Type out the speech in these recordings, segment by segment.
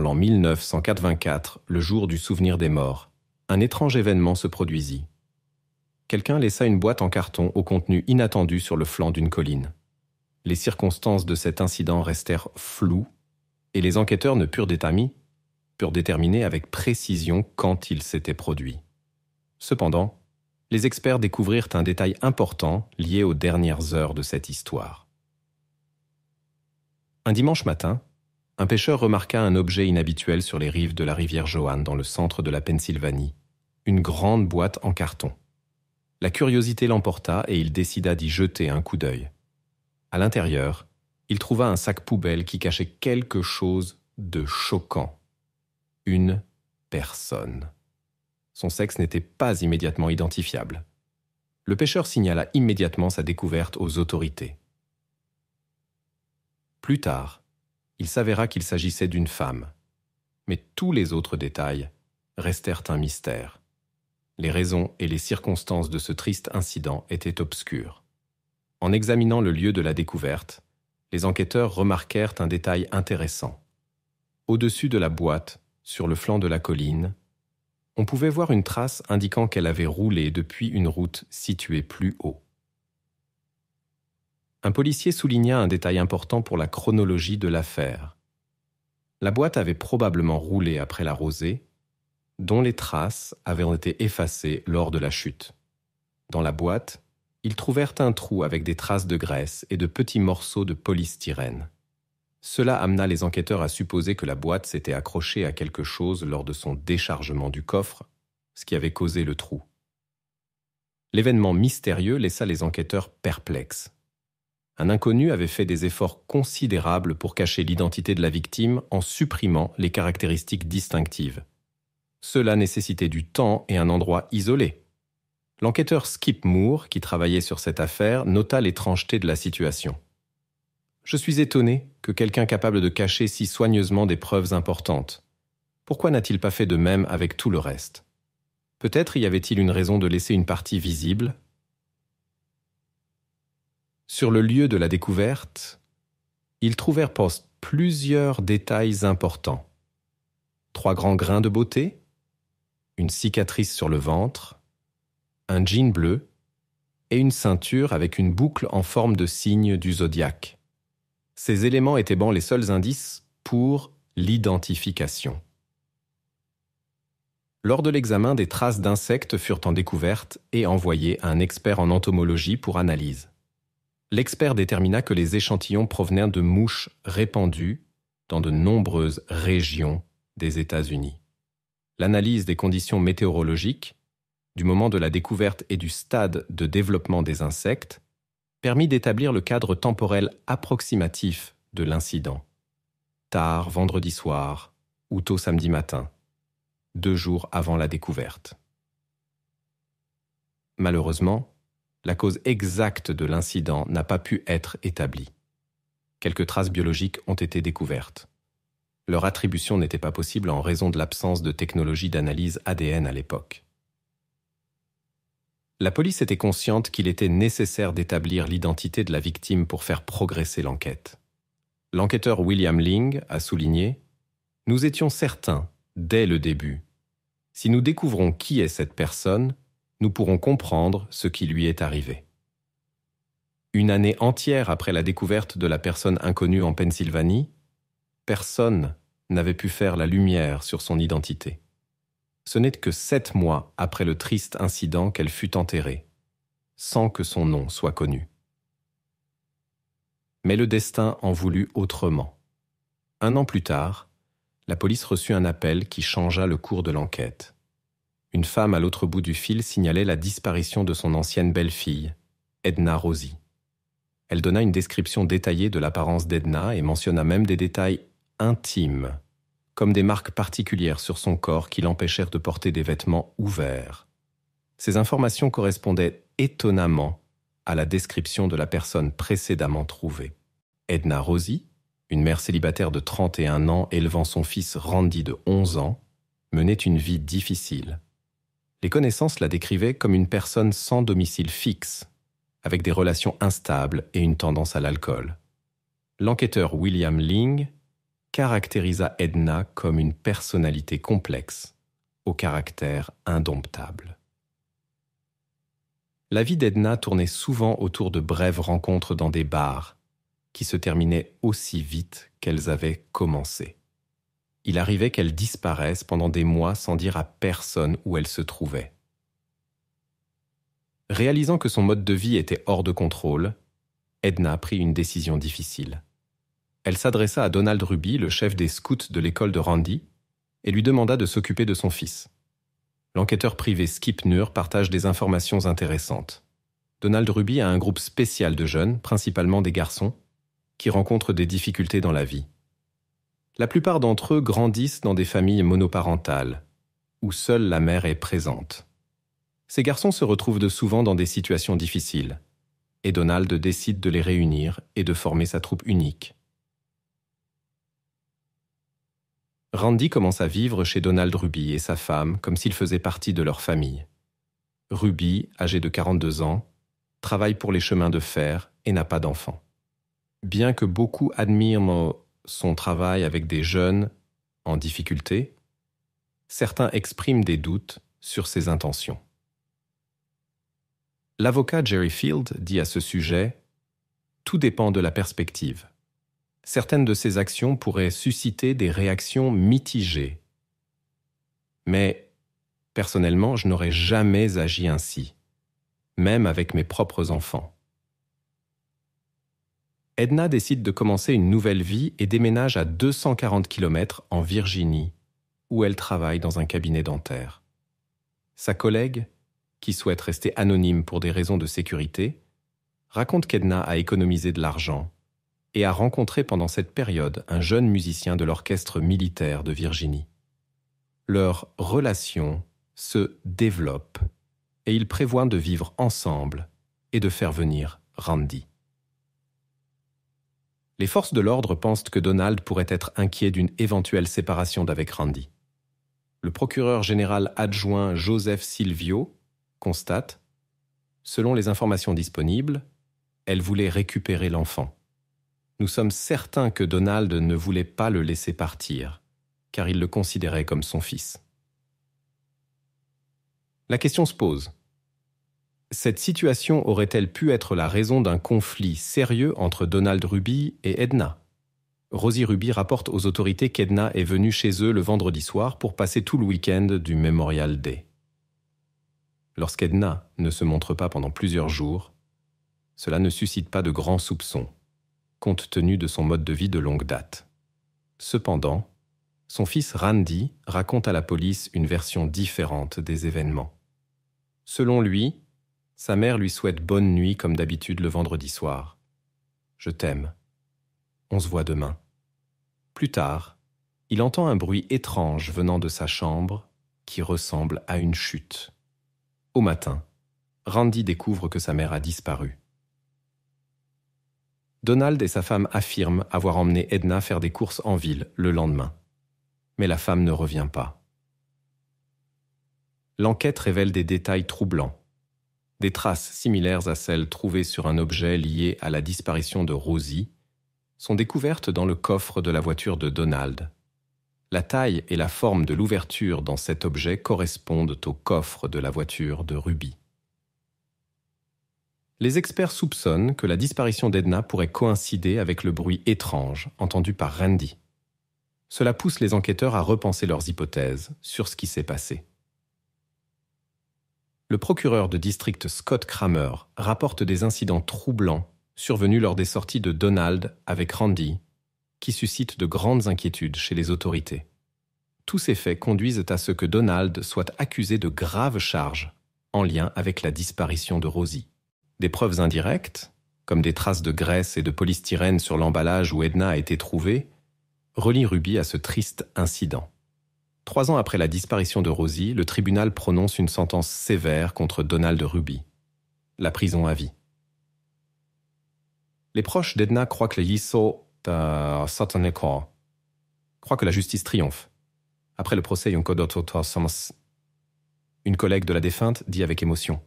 l'an 1984, le jour du souvenir des morts, un étrange événement se produisit. Quelqu'un laissa une boîte en carton au contenu inattendu sur le flanc d'une colline. Les circonstances de cet incident restèrent floues et les enquêteurs ne purent purent déterminer avec précision quand il s'était produit. Cependant, les experts découvrirent un détail important lié aux dernières heures de cette histoire. Un dimanche matin, un pêcheur remarqua un objet inhabituel sur les rives de la rivière Joanne, dans le centre de la Pennsylvanie, une grande boîte en carton. La curiosité l'emporta et il décida d'y jeter un coup d'œil. À l'intérieur, il trouva un sac poubelle qui cachait quelque chose de choquant. Une personne. Son sexe n'était pas immédiatement identifiable. Le pêcheur signala immédiatement sa découverte aux autorités. Plus tard, il s'avéra qu'il s'agissait d'une femme. Mais tous les autres détails restèrent un mystère. Les raisons et les circonstances de ce triste incident étaient obscures. En examinant le lieu de la découverte, les enquêteurs remarquèrent un détail intéressant. Au-dessus de la boîte, sur le flanc de la colline, on pouvait voir une trace indiquant qu'elle avait roulé depuis une route située plus haut un policier souligna un détail important pour la chronologie de l'affaire. La boîte avait probablement roulé après la rosée, dont les traces avaient été effacées lors de la chute. Dans la boîte, ils trouvèrent un trou avec des traces de graisse et de petits morceaux de polystyrène. Cela amena les enquêteurs à supposer que la boîte s'était accrochée à quelque chose lors de son déchargement du coffre, ce qui avait causé le trou. L'événement mystérieux laissa les enquêteurs perplexes un inconnu avait fait des efforts considérables pour cacher l'identité de la victime en supprimant les caractéristiques distinctives. Cela nécessitait du temps et un endroit isolé. L'enquêteur Skip Moore, qui travaillait sur cette affaire, nota l'étrangeté de la situation. Je suis étonné que quelqu'un capable de cacher si soigneusement des preuves importantes. Pourquoi n'a-t-il pas fait de même avec tout le reste Peut-être y avait-il une raison de laisser une partie visible, sur le lieu de la découverte, ils trouvèrent poste plusieurs détails importants. Trois grands grains de beauté, une cicatrice sur le ventre, un jean bleu et une ceinture avec une boucle en forme de signe du zodiaque. Ces éléments étaient bons les seuls indices pour l'identification. Lors de l'examen, des traces d'insectes furent en découverte et envoyées à un expert en entomologie pour analyse l'expert détermina que les échantillons provenaient de mouches répandues dans de nombreuses régions des États-Unis. L'analyse des conditions météorologiques, du moment de la découverte et du stade de développement des insectes, permit d'établir le cadre temporel approximatif de l'incident. Tard vendredi soir ou tôt samedi matin, deux jours avant la découverte. Malheureusement, la cause exacte de l'incident n'a pas pu être établie. Quelques traces biologiques ont été découvertes. Leur attribution n'était pas possible en raison de l'absence de technologie d'analyse ADN à l'époque. La police était consciente qu'il était nécessaire d'établir l'identité de la victime pour faire progresser l'enquête. L'enquêteur William Ling a souligné Nous étions certains, dès le début. Si nous découvrons qui est cette personne, nous pourrons comprendre ce qui lui est arrivé. Une année entière après la découverte de la personne inconnue en Pennsylvanie, personne n'avait pu faire la lumière sur son identité. Ce n'est que sept mois après le triste incident qu'elle fut enterrée, sans que son nom soit connu. Mais le destin en voulut autrement. Un an plus tard, la police reçut un appel qui changea le cours de l'enquête une femme à l'autre bout du fil signalait la disparition de son ancienne belle-fille, Edna Rosie. Elle donna une description détaillée de l'apparence d'Edna et mentionna même des détails intimes, comme des marques particulières sur son corps qui l'empêchèrent de porter des vêtements ouverts. Ces informations correspondaient étonnamment à la description de la personne précédemment trouvée. Edna Rosie, une mère célibataire de 31 ans élevant son fils Randy de 11 ans, menait une vie difficile les connaissances la décrivaient comme une personne sans domicile fixe, avec des relations instables et une tendance à l'alcool. L'enquêteur William Ling caractérisa Edna comme une personnalité complexe, au caractère indomptable. La vie d'Edna tournait souvent autour de brèves rencontres dans des bars, qui se terminaient aussi vite qu'elles avaient commencé il arrivait qu'elle disparaisse pendant des mois sans dire à personne où elle se trouvait. Réalisant que son mode de vie était hors de contrôle, Edna prit une décision difficile. Elle s'adressa à Donald Ruby, le chef des scouts de l'école de Randy, et lui demanda de s'occuper de son fils. L'enquêteur privé Skip Nur partage des informations intéressantes. Donald Ruby a un groupe spécial de jeunes, principalement des garçons, qui rencontrent des difficultés dans la vie la plupart d'entre eux grandissent dans des familles monoparentales, où seule la mère est présente. Ces garçons se retrouvent de souvent dans des situations difficiles, et Donald décide de les réunir et de former sa troupe unique. Randy commence à vivre chez Donald Ruby et sa femme comme s'il faisait partie de leur famille. Ruby, âgé de 42 ans, travaille pour les chemins de fer et n'a pas d'enfants. Bien que beaucoup admirent son travail avec des jeunes en difficulté, certains expriment des doutes sur ses intentions. L'avocat Jerry Field dit à ce sujet Tout dépend de la perspective. Certaines de ses actions pourraient susciter des réactions mitigées. Mais, personnellement, je n'aurais jamais agi ainsi, même avec mes propres enfants. Edna décide de commencer une nouvelle vie et déménage à 240 km en Virginie, où elle travaille dans un cabinet dentaire. Sa collègue, qui souhaite rester anonyme pour des raisons de sécurité, raconte qu'Edna a économisé de l'argent et a rencontré pendant cette période un jeune musicien de l'orchestre militaire de Virginie. Leur relation se développe et ils prévoient de vivre ensemble et de faire venir Randy les forces de l'ordre pensent que Donald pourrait être inquiet d'une éventuelle séparation d'avec Randy. Le procureur général adjoint Joseph Silvio constate Selon les informations disponibles, elle voulait récupérer l'enfant. Nous sommes certains que Donald ne voulait pas le laisser partir, car il le considérait comme son fils. La question se pose cette situation aurait-elle pu être la raison d'un conflit sérieux entre Donald Ruby et Edna Rosie Ruby rapporte aux autorités qu'Edna est venue chez eux le vendredi soir pour passer tout le week-end du Memorial Day. Lorsqu'Edna ne se montre pas pendant plusieurs jours, cela ne suscite pas de grands soupçons, compte tenu de son mode de vie de longue date. Cependant, son fils Randy raconte à la police une version différente des événements. Selon lui, sa mère lui souhaite bonne nuit comme d'habitude le vendredi soir. Je t'aime. On se voit demain. Plus tard, il entend un bruit étrange venant de sa chambre qui ressemble à une chute. Au matin, Randy découvre que sa mère a disparu. Donald et sa femme affirment avoir emmené Edna faire des courses en ville le lendemain. Mais la femme ne revient pas. L'enquête révèle des détails troublants des traces similaires à celles trouvées sur un objet lié à la disparition de Rosie, sont découvertes dans le coffre de la voiture de Donald. La taille et la forme de l'ouverture dans cet objet correspondent au coffre de la voiture de Ruby. Les experts soupçonnent que la disparition d'Edna pourrait coïncider avec le bruit étrange entendu par Randy. Cela pousse les enquêteurs à repenser leurs hypothèses sur ce qui s'est passé le procureur de district Scott Kramer rapporte des incidents troublants survenus lors des sorties de Donald avec Randy, qui suscitent de grandes inquiétudes chez les autorités. Tous ces faits conduisent à ce que Donald soit accusé de graves charges en lien avec la disparition de Rosie. Des preuves indirectes, comme des traces de graisse et de polystyrène sur l'emballage où Edna a été trouvée, relient Ruby à ce triste incident. Trois ans après la disparition de Rosie, le tribunal prononce une sentence sévère contre Donald Ruby. La prison à vie. Les proches d'Edna croient que que la justice triomphe. Après le procès une collègue de la défunte dit avec émotion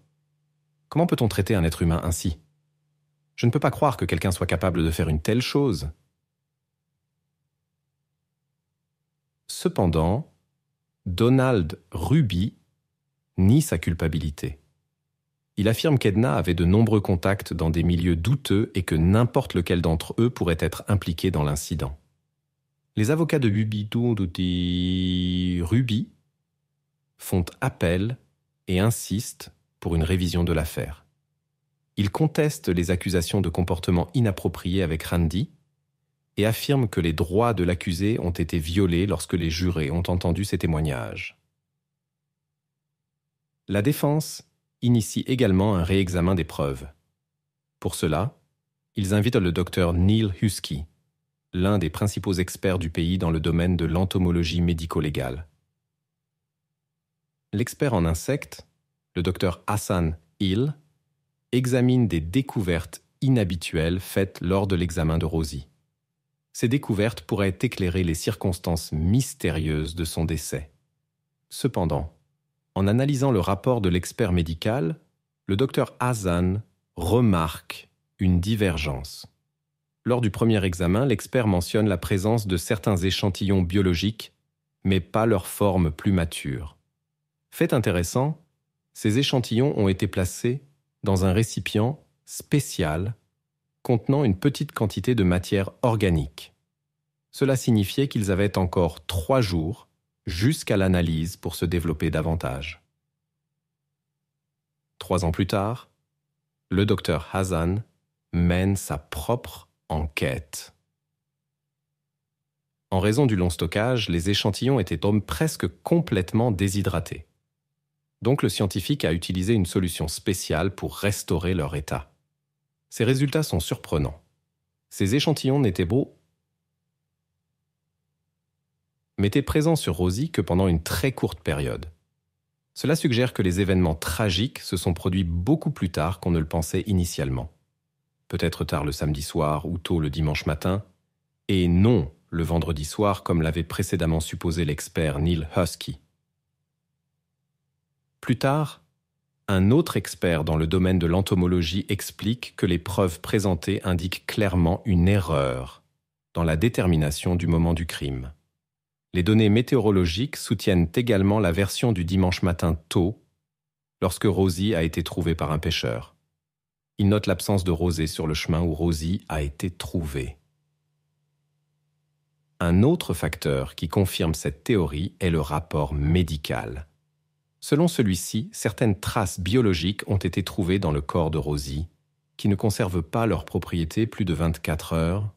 Comment peut-on traiter un être humain ainsi Je ne peux pas croire que quelqu'un soit capable de faire une telle chose. Cependant, Donald Ruby nie sa culpabilité. Il affirme qu'Edna avait de nombreux contacts dans des milieux douteux et que n'importe lequel d'entre eux pourrait être impliqué dans l'incident. Les avocats de Bubito de Ruby font appel et insistent pour une révision de l'affaire. Ils contestent les accusations de comportement inapproprié avec Randy affirme que les droits de l'accusé ont été violés lorsque les jurés ont entendu ses témoignages. La défense initie également un réexamen des preuves. Pour cela, ils invitent le docteur Neil Husky, l'un des principaux experts du pays dans le domaine de l'entomologie médico-légale. L'expert en insectes, le docteur Hassan Hill, examine des découvertes inhabituelles faites lors de l'examen de Rosie. Ces découvertes pourraient éclairer les circonstances mystérieuses de son décès. Cependant, en analysant le rapport de l'expert médical, le docteur Hazan remarque une divergence. Lors du premier examen, l'expert mentionne la présence de certains échantillons biologiques, mais pas leur forme plus mature. Fait intéressant, ces échantillons ont été placés dans un récipient spécial contenant une petite quantité de matière organique. Cela signifiait qu'ils avaient encore trois jours jusqu'à l'analyse pour se développer davantage. Trois ans plus tard, le docteur Hazan mène sa propre enquête. En raison du long stockage, les échantillons étaient presque complètement déshydratés. Donc le scientifique a utilisé une solution spéciale pour restaurer leur état. Ces résultats sont surprenants. Ces échantillons n'étaient beaux ...m'étaient présents sur Rosie que pendant une très courte période. Cela suggère que les événements tragiques se sont produits beaucoup plus tard qu'on ne le pensait initialement. Peut-être tard le samedi soir ou tôt le dimanche matin, et non le vendredi soir comme l'avait précédemment supposé l'expert Neil Husky. Plus tard, un autre expert dans le domaine de l'entomologie explique que les preuves présentées indiquent clairement une erreur dans la détermination du moment du crime. Les données météorologiques soutiennent également la version du dimanche matin tôt, lorsque Rosie a été trouvée par un pêcheur. Il note l'absence de rosée sur le chemin où Rosie a été trouvée. Un autre facteur qui confirme cette théorie est le rapport médical. Selon celui-ci, certaines traces biologiques ont été trouvées dans le corps de Rosie, qui ne conservent pas leurs propriétés plus de 24 heures.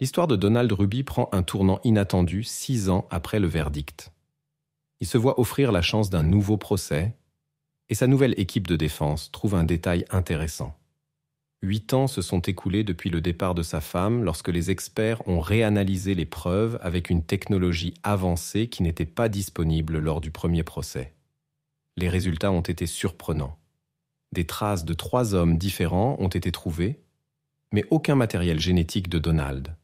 L'histoire de Donald Ruby prend un tournant inattendu six ans après le verdict. Il se voit offrir la chance d'un nouveau procès, et sa nouvelle équipe de défense trouve un détail intéressant. Huit ans se sont écoulés depuis le départ de sa femme lorsque les experts ont réanalysé les preuves avec une technologie avancée qui n'était pas disponible lors du premier procès. Les résultats ont été surprenants. Des traces de trois hommes différents ont été trouvées, mais aucun matériel génétique de Donald.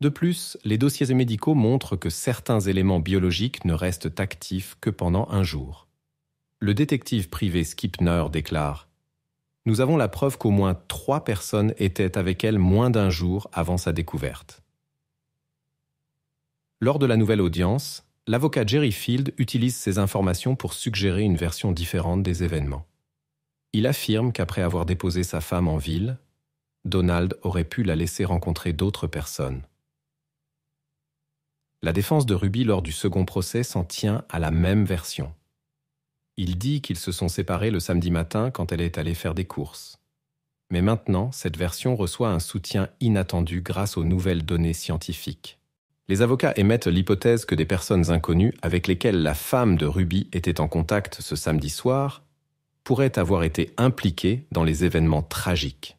De plus, les dossiers médicaux montrent que certains éléments biologiques ne restent actifs que pendant un jour. Le détective privé Skipner déclare nous avons la preuve qu'au moins trois personnes étaient avec elle moins d'un jour avant sa découverte. Lors de la nouvelle audience, l'avocat Jerry Field utilise ces informations pour suggérer une version différente des événements. Il affirme qu'après avoir déposé sa femme en ville, Donald aurait pu la laisser rencontrer d'autres personnes. La défense de Ruby lors du second procès s'en tient à la même version. Il dit qu'ils se sont séparés le samedi matin quand elle est allée faire des courses. Mais maintenant, cette version reçoit un soutien inattendu grâce aux nouvelles données scientifiques. Les avocats émettent l'hypothèse que des personnes inconnues avec lesquelles la femme de Ruby était en contact ce samedi soir pourraient avoir été impliquées dans les événements tragiques.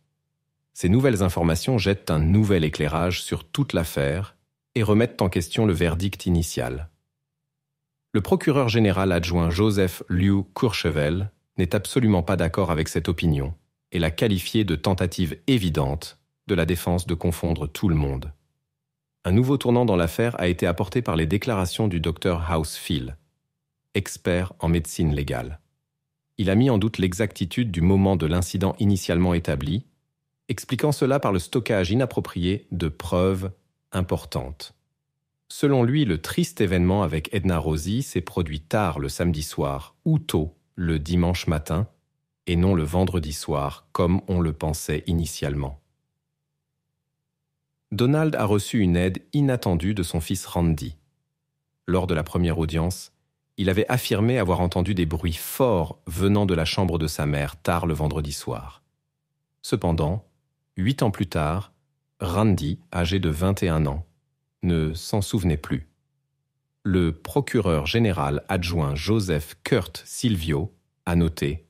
Ces nouvelles informations jettent un nouvel éclairage sur toute l'affaire et remettent en question le verdict initial. Le procureur général adjoint Joseph Liu Courchevel n'est absolument pas d'accord avec cette opinion et l'a qualifiée de tentative évidente de la défense de confondre tout le monde. Un nouveau tournant dans l'affaire a été apporté par les déclarations du docteur Housefield, expert en médecine légale. Il a mis en doute l'exactitude du moment de l'incident initialement établi, expliquant cela par le stockage inapproprié de preuves importantes. Selon lui, le triste événement avec Edna Rosie s'est produit tard le samedi soir ou tôt le dimanche matin et non le vendredi soir comme on le pensait initialement. Donald a reçu une aide inattendue de son fils Randy. Lors de la première audience, il avait affirmé avoir entendu des bruits forts venant de la chambre de sa mère tard le vendredi soir. Cependant, huit ans plus tard, Randy, âgé de 21 ans, ne s'en souvenait plus. Le procureur général adjoint Joseph Kurt Silvio a noté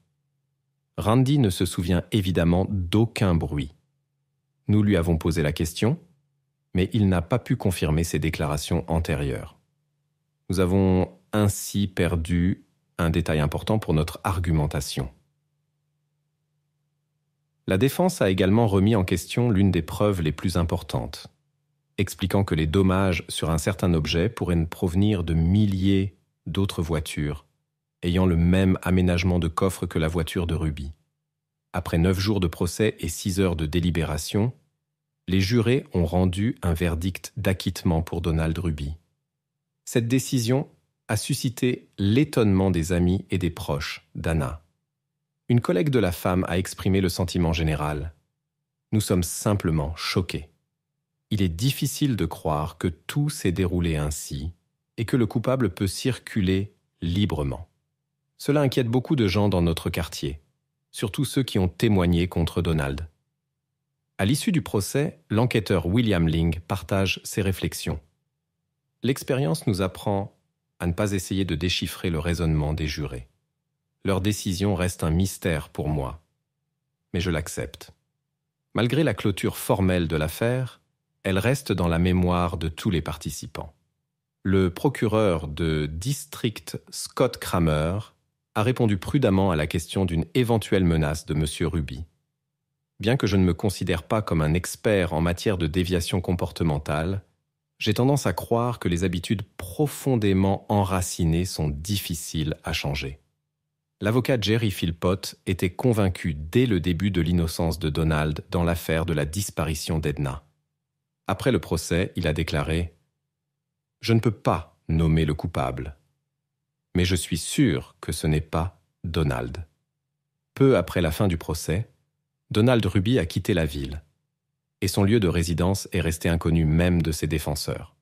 Randy ne se souvient évidemment d'aucun bruit. Nous lui avons posé la question, mais il n'a pas pu confirmer ses déclarations antérieures. Nous avons ainsi perdu un détail important pour notre argumentation. La défense a également remis en question l'une des preuves les plus importantes, expliquant que les dommages sur un certain objet pourraient provenir de milliers d'autres voitures, ayant le même aménagement de coffre que la voiture de Ruby. Après neuf jours de procès et six heures de délibération, les jurés ont rendu un verdict d'acquittement pour Donald Ruby. Cette décision a suscité l'étonnement des amis et des proches d'Anna. Une collègue de la femme a exprimé le sentiment général. Nous sommes simplement choqués il est difficile de croire que tout s'est déroulé ainsi et que le coupable peut circuler librement. Cela inquiète beaucoup de gens dans notre quartier, surtout ceux qui ont témoigné contre Donald. À l'issue du procès, l'enquêteur William Ling partage ses réflexions. L'expérience nous apprend à ne pas essayer de déchiffrer le raisonnement des jurés. Leur décision reste un mystère pour moi, mais je l'accepte. Malgré la clôture formelle de l'affaire, elle reste dans la mémoire de tous les participants. Le procureur de district Scott Kramer a répondu prudemment à la question d'une éventuelle menace de M. Ruby. Bien que je ne me considère pas comme un expert en matière de déviation comportementale, j'ai tendance à croire que les habitudes profondément enracinées sont difficiles à changer. L'avocat Jerry Philpott était convaincu dès le début de l'innocence de Donald dans l'affaire de la disparition d'Edna. Après le procès, il a déclaré Je ne peux pas nommer le coupable, mais je suis sûr que ce n'est pas Donald. Peu après la fin du procès, Donald Ruby a quitté la ville, et son lieu de résidence est resté inconnu même de ses défenseurs.